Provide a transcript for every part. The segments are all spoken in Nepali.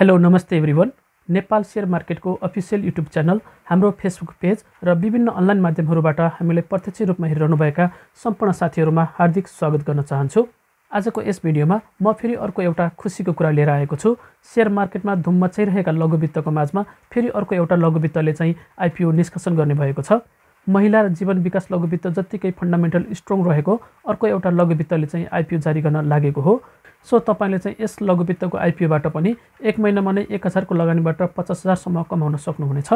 हेलो नमस्ते एभ्रिवन नेपाल सेयर मार्केटको अफिसियल युट्युब च्यानल हाम्रो फेसबुक पेज र विभिन्न अनलाइन माध्यमहरूबाट हामीलाई प्रत्यक्ष रूपमा हेरिरहनुभएका सम्पूर्ण साथीहरूमा हार्दिक स्वागत गर्न चाहन्छु आजको यस भिडियोमा म फेरि अर्को एउटा खुसीको कुरा लिएर आएको छु सेयर मार्केटमा धुम मचाइरहेका लघुवित्तको माझमा फेरि अर्को एउटा लघुवित्तले चाहिँ आइपिओ निष्कासन गर्ने भएको छ महिला र जीवन विकास लघुवित्त जत्तिकै फन्डामेन्टल स्ट्रङ रहेको अर्को एउटा लघुवित्तले चाहिँ आइपिओ जारी गर्न लागेको हो सो तपाईँले चाहिँ यस लघुवित्तको आइपिओबाट पनि एक महिनामा नै एक हजारको लगानीबाट पचास हजारसम्म कमाउन सक्नुहुनेछ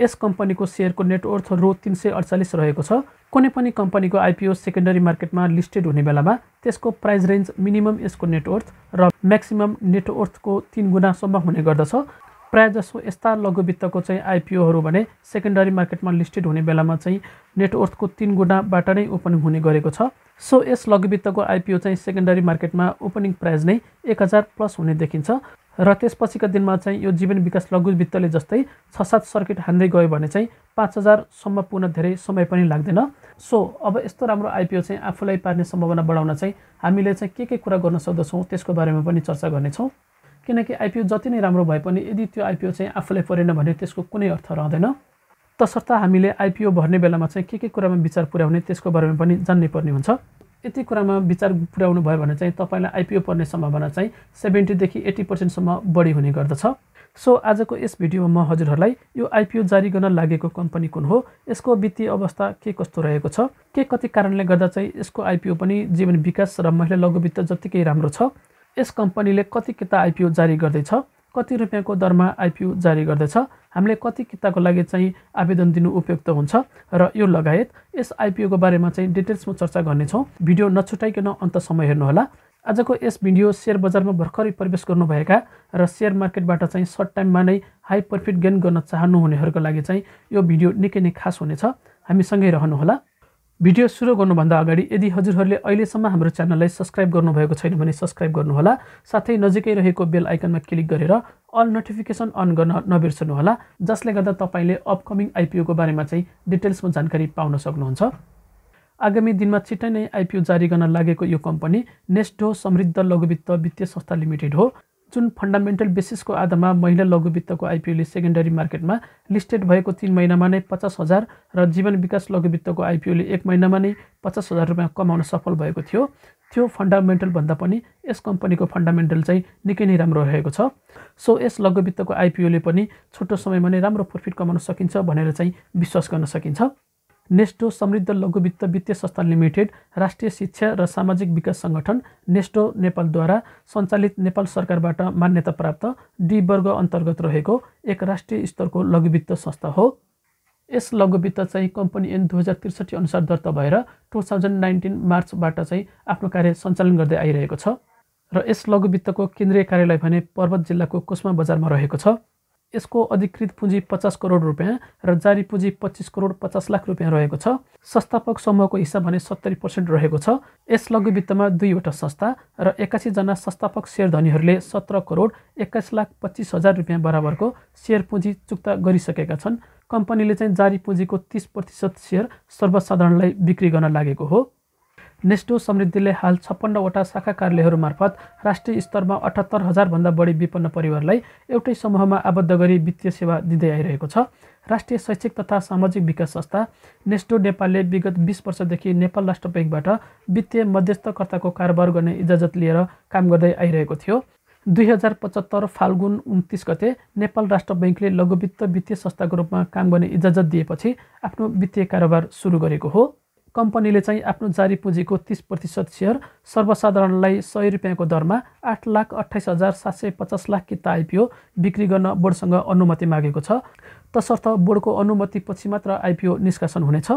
यस कम्पनीको सेयरको नेटवर्थ रो तिन सय अडचालिस रहेको छ कुनै पनि कम्पनीको आइपिओ सेकेन्डरी मार्केटमा लिस्टेड हुने बेलामा त्यसको प्राइस रेन्ज मिनिमम यसको नेटवर्थ र म्याक्सिमम नेटवर्थको तिन गुणासम्म हुने गर्दछ जसो यस्ता लघुवित्तको चाहिँ आइपिओहरू भने सेकेन्डरी मार्केटमा लिस्टेड हुने बेलामा चाहिँ नेटवर्थको तिन गुणाबाट नै ओपनिङ हुने गरेको छ सो यस लघुवित्तको आइपिओ चाहिँ सेकेन्डरी मार्केटमा ओपनिङ प्राइज नै एक हजार प्लस हुने देखिन्छ र त्यसपछिको दिनमा चाहिँ यो जीवन विकास लघुवित्तले जस्तै छ सात सर्किट हान्दै गयो भने चाहिँ पाँच हजारसम्म पुग्न धेरै समय पनि लाग्दैन सो अब यस्तो राम्रो आइपिओ चाहिँ आफूलाई पार्ने सम्भावना बढाउन चाहिँ हामीले चाहिँ के के कुरा गर्न सक्दछौँ त्यसको बारेमा पनि चर्चा गर्नेछौँ किनकि आइपिओ जति नै राम्रो भए पनि यदि त्यो आइपिओ चाहिँ आफूलाई परेन भने त्यसको कुनै अर्थ रहँदैन तसर्थ हामीले आइपिओ भर्ने बेलामा चाहिँ के के कुरामा विचार पुर्याउने त्यसको बारेमा पनि जान्नै पर्ने हुन्छ यति कुरामा विचार पुर्याउनु भयो भने चाहिँ तपाईँलाई आइपिओ पर्ने सम्भावना चाहिँ सेभेन्टीदेखि एट्टी पर्सेन्टसम्म बढी हुने गर्दछ सो आजको यस भिडियोमा म हजुरहरूलाई यो आइपिओ जारी गर्न लागेको कम्पनी कुन हो यसको वित्तीय अवस्था के कस्तो रहेको छ के कति कारणले गर्दा चाहिँ यसको आइपिओ पनि जीवन विकास र महिला लघुवित्त जत्तिकै राम्रो छ यस कम्पनीले कति किता आइपिओ जारी गर्दैछ कति रुपियाँको दरमा आइपिओ जारी गर्दैछ हामीले कति किताको लागि चाहिँ आवेदन दिनु उपयुक्त हुन्छ र यो लगायत यस आइपिओको बारेमा चाहिँ डिटेल्समा चर्चा गर्नेछौँ भिडियो नछुटाइकन अन्तसम्म हेर्नुहोला आजको यस भिडियो सेयर बजारमा भर्खरै प्रवेश गर्नुभएका र सेयर मार्केटबाट चाहिँ सर्ट टाइममा नै हाई प्रफिट गेन गर्न चाहनुहुनेहरूको लागि चाहिँ यो भिडियो निकै नै खास हुनेछ हामीसँगै रहनुहोला भिडियो सुरु गर्नुभन्दा अगाडि यदि हजुरहरूले अहिलेसम्म हाम्रो च्यानललाई सब्सक्राइब गर्नुभएको छैन भने सब्सक्राइब गर्नुहोला साथै नजिकै रहेको बेल आइकनमा क्लिक गरेर अल नोटिफिकेसन अन गर्न नबिर्सनुहोला जसले गर्दा तपाईँले अपकमिङ आइपिओको बारेमा चाहिँ डिटेल्समा जानकारी पाउन सक्नुहुन्छ आगामी दिनमा छिट्टै नै आइपिओ जारी गर्न लागेको यो कम्पनी नेस्डो समृद्ध लघुवित्त वित्तीय संस्था लिमिटेड हो जुन फन्डामेन्टल बेसिसको आधारमा महिला लघुवित्तको आइपिओले सेकेन्डरी मार्केटमा लिस्टेड भएको तिन महिनामा नै पचास हजार र जीवन विकास लघुवित्तको आइपिओले एक महिनामा नै पचास हजार रुपियाँ कमाउन सफल भएको थियो त्यो फन्डामेन्टलभन्दा पनि यस कम्पनीको फन्डामेन्टल चाहिँ निकै नै राम्रो रहेको छ सो यस लघुवित्तको आइपिओले पनि छोटो समयमा नै राम्रो प्रफिट कमाउन सकिन्छ भनेर चाहिँ विश्वास गर्न सकिन्छ नेस्टो समृद्ध लघुवित्त वित्तीय संस्था लिमिटेड राष्ट्रिय शिक्षा र सामाजिक विकास सङ्गठन नेस्टो नेपालद्वारा सञ्चालित नेपाल सरकारबाट मान्यता प्राप्त डी वर्ग अन्तर्गत रहेको एक राष्ट्रिय स्तरको लघुवित्त संस्था हो यस लघुवित्त चाहिँ कम्पनी एन दुई हजार त्रिसठी अनुसार दर्ता भएर टु थाउजन्ड नाइन्टिन मार्चबाट चाहिँ आफ्नो कार्य सञ्चालन गर्दै आइरहेको छ र यस लघुवित्तको केन्द्रीय कार्यालय भने पर्वत जिल्लाको कोस्मा बजारमा रहेको छ यसको अधिकृत पुँजी पचास करोड रुपियाँ र जारी पुँजी पच्चिस करोड पचास लाख रुपियाँ रहेको छ संस्थापक समूहको हिस्सा भने सत्तरी पर्सेन्ट रहेको छ यस लघु वित्तमा दुईवटा संस्था र एक्कासीजना संस्थापक सेयर धनीहरूले सत्र करोड एक्काइस लाख पच्चिस हजार रुपियाँ बराबरको सेयर पुँजी चुक्ता गरिसकेका छन् कम्पनीले चाहिँ जारी पुँजीको तिस प्रतिशत सेयर सर्वसाधारणलाई बिक्री गर्न लागेको हो नेस्टो समृद्धिले हाल छप्पन्नवटा शाखा कार्यालयहरू मार्फत राष्ट्रिय स्तरमा अठहत्तर हजारभन्दा बढी विपन्न परिवारलाई एउटै समूहमा आबद्ध गरी वित्तीय सेवा दिँदै आइरहेको छ राष्ट्रिय शैक्षिक तथा सामाजिक विकास संस्था नेस्टो नेपालले विगत बिस वर्षदेखि नेपाल राष्ट्र ब्याङ्कबाट वित्तीय मध्यस्थकर्ताको कारोबार गर्ने इजाजत लिएर काम गर्दै आइरहेको थियो दुई हजार पचहत्तर फाल्गुन उन्तिस गते नेपाल राष्ट्र ब्याङ्कले लघुवित्त वित्तीय संस्थाको रूपमा काम गर्ने इजाजत दिएपछि आफ्नो वित्तीय कारोबार सुरु गरेको हो कम्पनीले चाहिँ आफ्नो जारी पुँजीको तिस प्रतिशत सेयर सर्वसाधारणलाई सय रुपियाँको दरमा आठ लाख अठाइस हजार सात सय पचास लाख किता आइपिओ बिक्री गर्न बोर्डसँग अनुमति मागेको छ तसर्थ बोर्डको अनुमतिपछि मात्र आइपिओ निष्कासन हुनेछ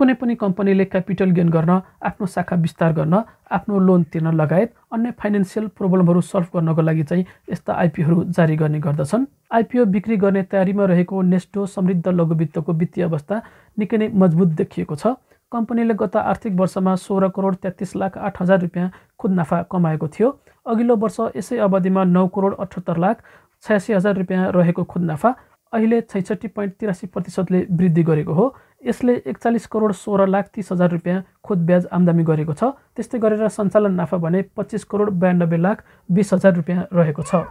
कुनै पनि कम्पनीले क्यापिटल गेन गर्न आफ्नो शाखा विस्तार गर्न आफ्नो लोन तिर्न लगायत अन्य फाइनेन्सियल प्रब्लमहरू सल्भ गर्नको लागि चाहिँ यस्ता आइपिओहरू जारी गर्ने गर्दछन् आइपिओ बिक्री गर्ने तयारीमा रहेको नेस्टो समृद्ध लघुवित्तको वित्तीय अवस्था निकै नै मजबुत देखिएको छ कम्पनीले गत आर्थिक वर्षमा सोह्र करोड तेत्तिस लाख आठ हजार रुपियाँ खुद नाफा कमाएको थियो अघिल्लो वर्ष यसै अवधिमा नौ करोड अठहत्तर लाख छयासी हजार रुपियाँ रहेको खुद नाफा अहिले छैसठी पोइन्ट तिरासी प्रतिशतले वृद्धि गरेको हो यसले एकचालिस करोड सोह्र लाख तिस हजार रुपियाँ खुद ब्याज आम्दानी गरेको छ त्यस्तै गरेर सञ्चालन नाफा भने पच्चिस करोड बयानब्बे लाख बिस हजार रुपियाँ रहेको छ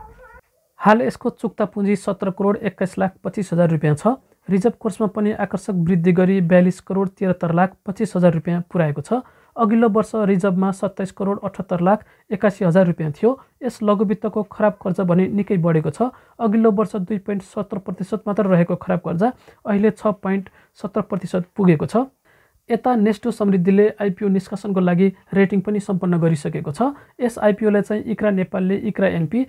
हाल यसको चुक्ता पुँजी सत्र करोड एक्काइस लाख पच्चिस हजार रुपियाँ छ रिजर्भ कोर्समा पनि आकर्षक वृद्धि गरी बयालिस करोड त्रिहत्तर लाख पच्चिस हजार रुपियाँ पुर्याएको छ अघिल्लो वर्ष रिजर्भमा सत्ताइस करोड अठहत्तर लाख एकासी हजार रुपियाँ थियो यस लघुवित्तको खराब कर्जा भने निकै बढेको छ अघिल्लो वर्ष दुई पोइन्ट सत्र प्रतिशत मात्र रहेको खराब कर्जा अहिले छ पोइन्ट सत्र प्रतिशत पुगेको छ यता नेस्टो समृद्धिले आइपिओ निष्कासनको लागि रेटिङ पनि सम्पन्न गरिसकेको छ यस आइपिओलाई चाहिँ इक्रा नेपालले ICRA NP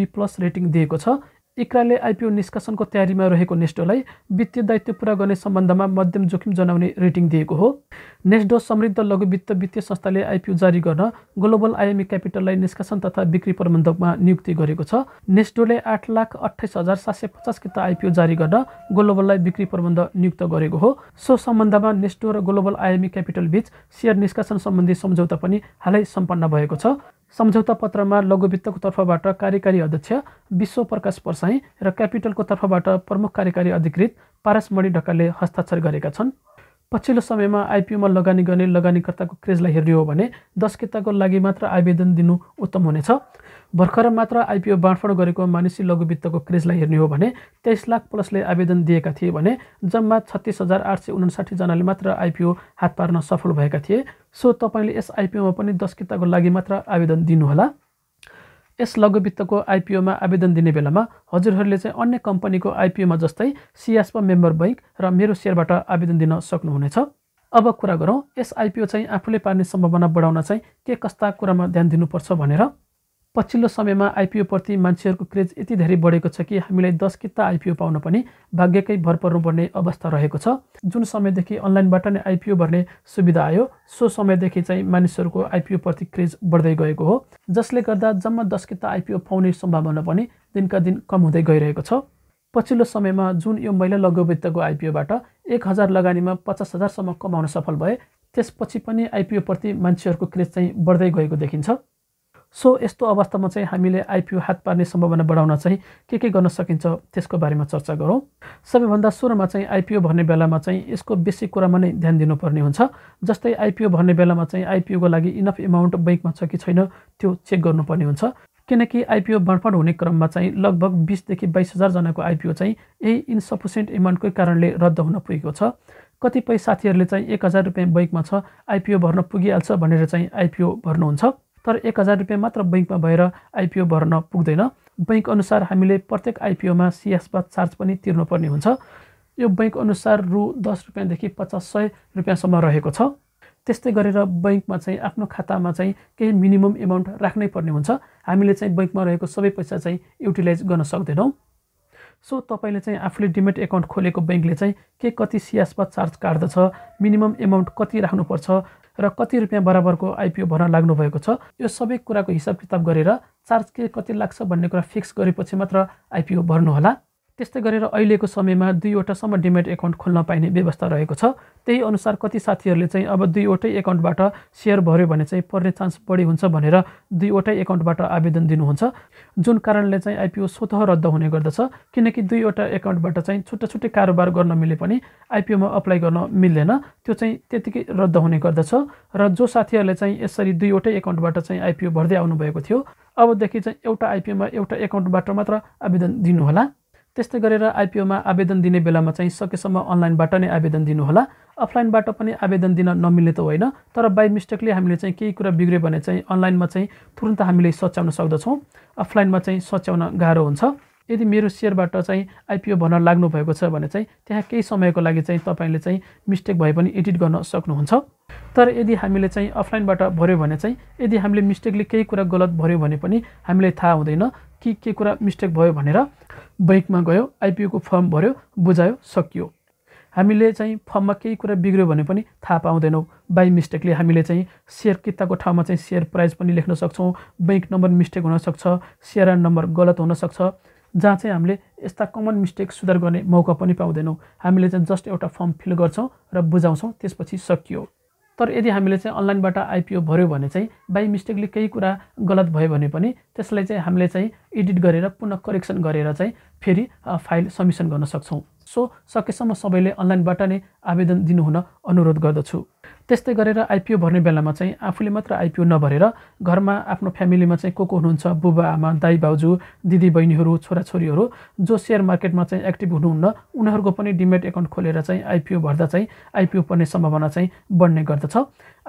B plus rating दिएको छ इक्राले आइपिओ निष्कासनको तयारीमा रहेको नेस्टोलाई वित्तीय दायित्व पुरा गर्ने सम्बन्धमा मध्यम जोखिम जनाउने रेटिङ दिएको हो नेस्डो समृद्ध लघु वित्त वित्तीय संस्थाले आइपिओ जारी गर्न ग्लोबल आइएमई क्यापिटललाई निष्कासन तथा बिक्री प्रबन्धकमा नियुक्ति गरेको छ नेस्टोले आठ लाख अठाइस हजार सात सय पचास किता आइपिओ जारी गर्न ग्लोबललाई बिक्री प्रबन्ध नियुक्त गरेको हो सो सम्बन्धमा नेस्टो र ग्लोबल आइएमई क्यापिटल बीच सेयर निष्कासन सम्बन्धी सम्झौता पनि हालै सम्पन्न भएको छ सम्झौता पत्रमा लघु वित्तको तर्फबाट कार्यकारी अध्यक्ष विश्व प्रकाश पर्साई र क्यापिटलको तर्फबाट प्रमुख कार्यकारी अधिकृत पारसमणि ढकालले हस्ताक्षर गरेका छन् पछिल्लो समयमा आइपिओमा लगानी गर्ने लगानीकर्ताको क्रेजलाई हेर्ने हो भने दस किताको लागि मात्र आवेदन दिनु उत्तम हुनेछ भर्खर मात्र आइपिओ बाँडफाँड गरेको मानिसी लघुवित्तको क्रेजलाई हेर्ने हो भने तेइस लाख प्लसले आवेदन दिएका थिए भने जम्मा छत्तिस हजार आठ सय उनासाठीजनाले मात्र आइपिओ हात पार्न सफल भएका थिए सो तपाईँले यस आइपिओमा पनि दस किताको लागि मात्र आवेदन दिनुहोला यस लघुवित्तको आइपिओमा आवेदन दिने बेलामा हजुरहरूले चाहिँ अन्य कम्पनीको आइपिओमा जस्तै सियास्प मेम्बर बैङ्क र मेरो सेयरबाट आवेदन दिन सक्नुहुनेछ अब कुरा गरौँ यस आइपिओ चाहिँ आफूले पार्ने सम्भावना बढाउन चाहिँ के कस्ता कुरामा ध्यान दिनुपर्छ भनेर पछिल्लो समयमा आइपिओप्रति मान्छेहरूको क्रेज यति धेरै बढेको छ कि हामीलाई दस किता आइपिओ पाउन पनि भाग्यकै भर पर्नुपर्ने अवस्था रहेको छ जुन समयदेखि अनलाइनबाट नै आइपिओ भर्ने सुविधा आयो सो समयदेखि चाहिँ मानिसहरूको आइपिओप्रति क्रेज बढ्दै गएको हो जसले गर्दा जम्मा दस किता आइपिओ पाउने सम्भावना पनि दिनका दिन कम हुँदै गइरहेको छ पछिल्लो समयमा जुन यो महिला लघुवित्तको आइपिओबाट एक हजार लगानीमा पचास हजारसम्म कमाउन सफल भए त्यसपछि पनि आइपिओप्रति मान्छेहरूको क्रेज चाहिँ बढ्दै गएको देखिन्छ सो यस्तो अवस्थामा चाहिँ हामीले आइपिओ हात पार्ने सम्भावना बढाउन चाहिँ के के गर्न सकिन्छ त्यसको बारेमा चर्चा गरौँ सबैभन्दा सुरुमा चाहिँ आइपिओ भन्ने बेलामा चाहिँ यसको बेसिक कुरामा नै ध्यान दिनुपर्ने हुन्छ जस्तै आइपिओ भन्ने बेलामा चाहिँ आइपिओको लागि इनफ एमाउन्ट ब्याङ्कमा छ कि छैन त्यो चेक गर्नुपर्ने हुन्छ किनकि आइपिओ बाँडफाँड हुने क्रममा चाहिँ लगभग बिसदेखि बाइस हजारजनाको आइपिओ चाहिँ यही इनसफिसियन्ट एमाउन्टकै कारणले रद्द हुन पुगेको छ कतिपय साथीहरूले चाहिँ एक हजार रुपियाँ बैङ्कमा छ आइपिओ भर्न पुगिहाल्छ भनेर चाहिँ आइपिओ भर्नुहुन्छ तर एक हजार रुपियाँ मात्र बैङ्कमा भएर आइपिओ भर्न पुग्दैन बैङ्क अनुसार हामीले प्रत्येक आइपिओमा सिएस चार्ज पनि तिर्नुपर्ने हुन्छ यो बैङ्क अनुसार रु दस रुपियाँदेखि पचास सय रुपियाँसम्म रहेको छ त्यस्तै गरेर बैङ्कमा चाहिँ आफ्नो खातामा चाहिँ केही मिनिमम एमाउन्ट राख्नै पर्ने हुन्छ हामीले चाहिँ बैङ्कमा रहेको सबै पैसा चाहिँ युटिलाइज गर्न सक्दैनौँ सो तपाईँले चाहिँ आफूले डिमेट एकाउन्ट खोलेको ब्याङ्कले चाहिँ के कति सियासपात चार्ज काट्दछ मिनिमम एमाउन्ट कति राख्नुपर्छ र कति रुपियाँ बराबरको आइपिओ भर्न भएको छ यो सबै कुराको हिसाब किताब गरेर चार्ज के कति लाग्छ भन्ने कुरा फिक्स गरेपछि मात्र आइपिओ भर्नुहोला त्यस्तै गरेर अहिलेको समयमा दुईवटासम्म डिमेट एकाउन्ट खोल्न पाइने व्यवस्था रहेको छ त्यही अनुसार कति साथीहरूले चाहिँ अब दुईवटै एकाउन्टबाट सेयर भऱ्यो भने चाहिँ पर्ने चान्स बढी हुन्छ भनेर दुईवटै एकाउन्टबाट आवेदन दिनुहुन्छ जुन कारणले चाहिँ आइपिओ स्वतः रद्द हुने गर्दछ किनकि दुईवटा एकाउन्टबाट चाहिँ छुट्टा छुट्टै कारोबार गर्न मिले पनि आइपिओमा अप्लाई गर्न मिल्दैन त्यो चाहिँ त्यतिकै रद्द हुने गर्दछ र जो साथीहरूले चाहिँ यसरी दुईवटै एकाउन्टबाट चाहिँ आइपिओ भर्दै आउनुभएको थियो अबदेखि चाहिँ एउटा आइपिओमा एउटा एकाउन्टबाट मात्र आवेदन दिनुहोला त्यस्तै गरेर आइपिओमा आवेदन दिने बेलामा चाहिँ सकेसम्म अनलाइनबाट नै आवेदन दिनुहोला अफलाइनबाट पनि आवेदन दिन नमिल्ने त होइन तर बाई मिस्टेकले हामीले चाहिँ केही कुरा बिग्रियो भने चाहिँ अनलाइनमा चाहिँ तुरन्त हामीले सच्याउन सक्दछौँ अफलाइनमा चाहिँ सच्याउन गाह्रो हुन्छ यदि मेरो सेयरबाट चाहिँ आइपिओ भन्न लाग्नुभएको छ भने चाहिँ त्यहाँ केही समयको लागि चाहिँ तपाईँले चाहिँ मिस्टेक भए पनि एडिट गर्न सक्नुहुन्छ तर यदि हामीले चाहिँ अफलाइनबाट भऱ्यो भने चाहिँ यदि हामीले मिस्टेकले केही कुरा गलत भऱ्यो भने पनि हामीलाई थाहा हुँदैन कि के कुरा मिस्टेक भयो भनेर बैङ्कमा गयो आइपिओको फर्म भर्यो बुझायो सकियो हामीले चाहिँ फर्ममा केही कुरा बिग्रियो भने पनि थाहा पाउँदैनौँ बाई मिस्टेकले हामीले चाहिँ सेयर किताको ठाउँमा चाहिँ सेयर प्राइस पनि लेख्न सक्छौँ ब्याङ्क नम्बर मिस्टेक हुनसक्छ सेयर नम्बर गलत हुनसक्छ जहाँ चाहिँ हामीले यस्ता कमन मिस्टेक सुधार गर्ने मौका पनि पाउँदैनौँ हामीले चाहिँ जस्ट एउटा फर्म फिल गर्छौँ र बुझाउँछौँ त्यसपछि सकियो तर यदि हामीले चाहिँ अनलाइनबाट आइपिओ भऱ्यो भने चाहिँ बाई मिस्टेकले केही कुरा गलत भयो भने पनि त्यसलाई चाहिँ हामीले चाहिँ एडिट गरेर पुनः करेक्सन गरेर चाहिँ फेरि फाइल सब्मिसन गर्न सक्छौँ सो सकेसम्म सबैले अनलाइनबाट नै आवेदन दिनुहुन अनुरोध गर्दछु त्यस्तै गरेर आइपिओ भर्ने बेलामा चाहिँ आफूले मात्र आइपिओ नभरेर घरमा आफ्नो फ्यामिलीमा चाहिँ को को हुनुहुन्छ बुबा आमा दाई भाउजू दिदी बहिनीहरू छोराछोरीहरू जो सेयर मार्केटमा चाहिँ एक्टिभ हुनुहुन्न उनीहरूको पनि डिमेट एकाउन्ट खोलेर चाहिँ आइपिओ भर्दा चाहिँ आइपिओ पर्ने सम्भावना चाहिँ बढ्ने गर्दछ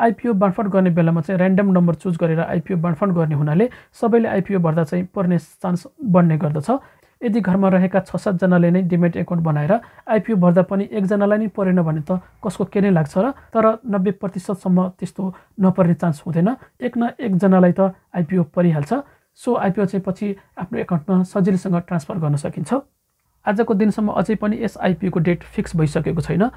आइपिओ बाँडफाँड गर्ने बेलामा चाहिँ ऱ्यान्डम नम्बर चुज गरेर आइपिओ बाँडफाँड गर्ने हुनाले सबैले आइपिओ भर्दा चाहिँ पर्ने चान्स बढ्ने गर्दछ यदि घरमा रहेका छ सातजनाले नै डिमेट एकाउन्ट बनाएर आइपिओ भर्दा पनि एकजनालाई नै परेन भने त कसको के नै लाग्छ र तर नब्बे प्रतिशतसम्म त्यस्तो नपर्ने चान्स हुँदैन एक न एकजनालाई त आइपिओ परिहाल्छ सो आइपिओ चाहिँ पछि आफ्नो एकाउन्टमा सजिलैसँग ट्रान्सफर गर्न सकिन्छ आजको दिनसम्म अझै पनि यस आइपिओको डेट फिक्स भइसकेको छैन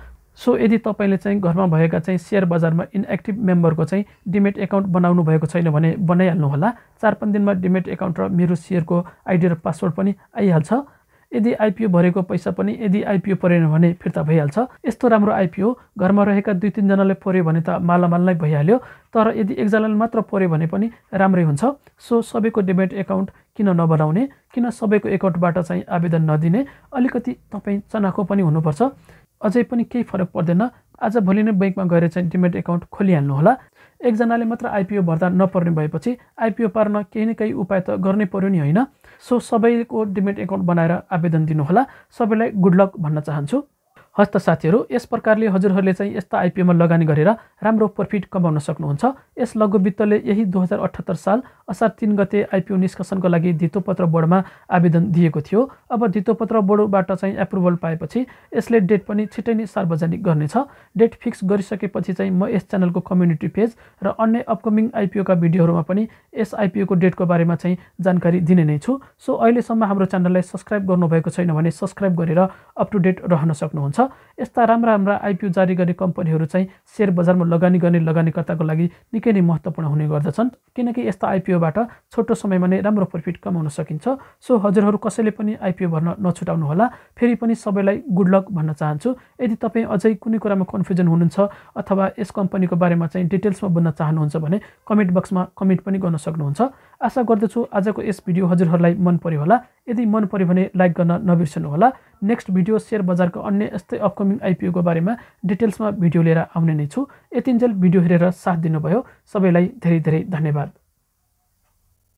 सो यदि तपाईँले चाहिँ घरमा भएका चाहिँ सेयर बजारमा इनएक्टिभ मेम्बरको चाहिँ डिमेट एकाउन्ट बनाउनु भएको छैन भने होला चार पाँच दिनमा डिमेट एकाउन्ट र मेरो सेयरको आइडी र पासवर्ड पनि आइहाल्छ यदि आइपिओ भरेको पैसा पनि यदि आइपिओ परेन भने फिर्ता भइहाल्छ यस्तो राम्रो आइपिओ घरमा रहेका दुई तिनजनालाई पऱ्यो भने त मालामाल नै भइहाल्यो तर यदि एकजनाले मात्र पऱ्यो भने पनि राम्रै हुन्छ सो सबैको डिमेट एकाउन्ट किन नबनाउने किन सबैको एकाउन्टबाट चाहिँ आवेदन नदिने अलिकति तपाईँ चनाखो पनि हुनुपर्छ अझै पनि केही फरक पर्दैन आज भोलि नै ब्याङ्कमा गएर चाहिँ डिमेट एकाउन्ट होला एकजनाले मात्र आइपिओ भर्दा नपर्ने भएपछि आइपिओ पार्न केही न केही उपाय त गर्नै पर्यो नि होइन सो सबैको डिमेट एकाउन्ट बनाएर आवेदन दिनुहोला सबैलाई गुड लक भन्न चाहन्छु हस्त साथीहरू यस प्रकारले हजुरहरूले चाहिँ यस्ता आइपिओमा लगानी गरेर राम्रो प्रफिट कमाउन सक्नुहुन्छ यस लघु वित्तले यही दुई हजार अठहत्तर साल असार तिन गते आइपिओ निष्कासनको लागि धितोपत्र बोर्डमा आवेदन दिएको थियो अब धितोपत्र बोर्डबाट चाहिँ एप्रुभल पाएपछि यसले डेट पनि छिटै नै सार्वजनिक गर्नेछ डेट फिक्स गरिसकेपछि चाहिँ म यस च्यानलको कम्युनिटी पेज र अन्य अपकमिङ आइपिओका भिडियोहरूमा पनि यस आइपिओको डेटको बारेमा चाहिँ जानकारी दिने नै छु सो अहिलेसम्म हाम्रो च्यानललाई सब्सक्राइब गर्नुभएको छैन भने सब्सक्राइब गरेर अप टु डेट रहन सक्नुहुन्छ यस्ता राम्रा राम्रा आइपिओ जारी गर्ने कम्पनीहरू चाहिँ सेयर बजारमा लगानी गर्ने लगानीकर्ताको लागि निकै नै महत्त्वपूर्ण हुने गर्दछन् किनकि यस्ता आइपिओबाट छोटो समयमा नै राम्रो प्रफिट कमाउन सकिन्छ सो हजुरहरू कसैले पनि आइपिओ भर्न होला फेरि पनि सबैलाई गुड लक भन्न चाहन्छु यदि तपाईँ अझै कुनै कुरामा कन्फ्युजन हुनुहुन्छ अथवा यस कम्पनीको बारेमा चाहिँ डिटेल्समा बुझ्न चाहनुहुन्छ भने कमेन्ट बक्समा कमेन्ट पनि गर्न सक्नुहुन्छ आशा गर्दछु आजको यस भिडियो हजुरहरूलाई मन पऱ्यो होला यदि मन पऱ्यो भने लाइक गर्न नबिर्सनु होला नेक्स्ट भिडियो सेयर बजारको अन्य यस्तै अपकमिङ आइपिओको बारेमा डिटेल्समा भिडियो लिएर आउने नै छु यतिन्जेल भिडियो हेरेर साथ दिनुभयो सबैलाई धेरै धेरै धन्यवाद